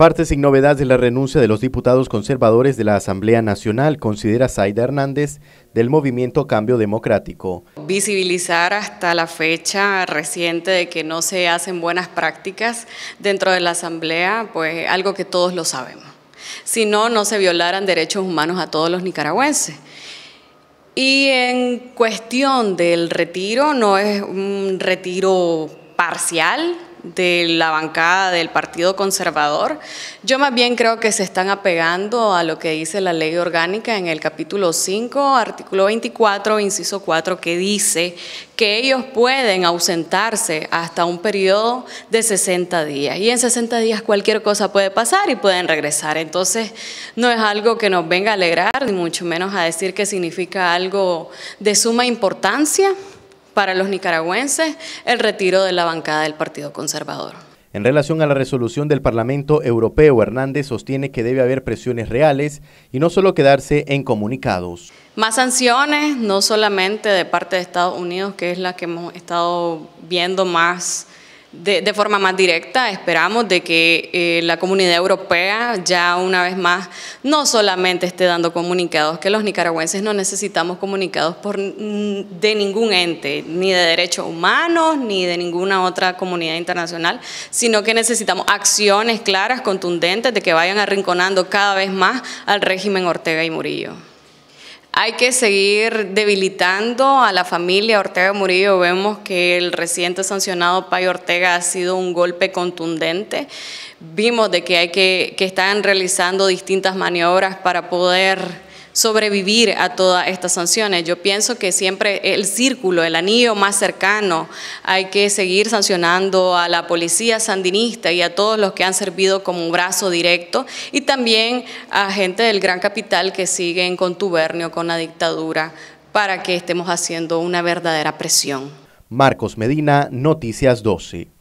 Parte sin novedad de la renuncia de los diputados conservadores de la Asamblea Nacional, considera Zaida Hernández del movimiento Cambio Democrático. Visibilizar hasta la fecha reciente de que no se hacen buenas prácticas dentro de la Asamblea, pues algo que todos lo sabemos. Si no, no se violaran derechos humanos a todos los nicaragüenses. Y en cuestión del retiro, no es un retiro parcial, de la bancada del Partido Conservador. Yo más bien creo que se están apegando a lo que dice la ley orgánica en el capítulo 5, artículo 24, inciso 4, que dice que ellos pueden ausentarse hasta un periodo de 60 días. Y en 60 días cualquier cosa puede pasar y pueden regresar. Entonces no es algo que nos venga a alegrar, ni mucho menos a decir que significa algo de suma importancia para los nicaragüenses el retiro de la bancada del Partido Conservador. En relación a la resolución del Parlamento Europeo, Hernández sostiene que debe haber presiones reales y no solo quedarse en comunicados. Más sanciones, no solamente de parte de Estados Unidos, que es la que hemos estado viendo más de, forma más directa. Esperamos de que eh, la comunidad europea ya una vez más no solamente esté dando comunicados, que los nicaragüenses no necesitamos comunicados de ningún ente, ni de derechos humanos, ni de ninguna otra comunidad internacional, sino que necesitamos acciones claras, contundentes, de que vayan arrinconando cada vez más al régimen Ortega y Murillo. Hay que seguir debilitando a la familia Ortega Murillo. Vemos que el reciente sancionado pay Ortega ha sido un golpe contundente. Vimos de que hay que, que están realizando distintas maniobras para poder sobrevivir a todas estas sanciones. Yo pienso que siempre el círculo, el anillo más cercano, hay que seguir sancionando a la policía sandinista y a todos los que han servido como un brazo directo y también a gente del gran capital que sigue en contubernio con la dictadura para que estemos haciendo una verdadera presión. Marcos Medina, Noticias 12.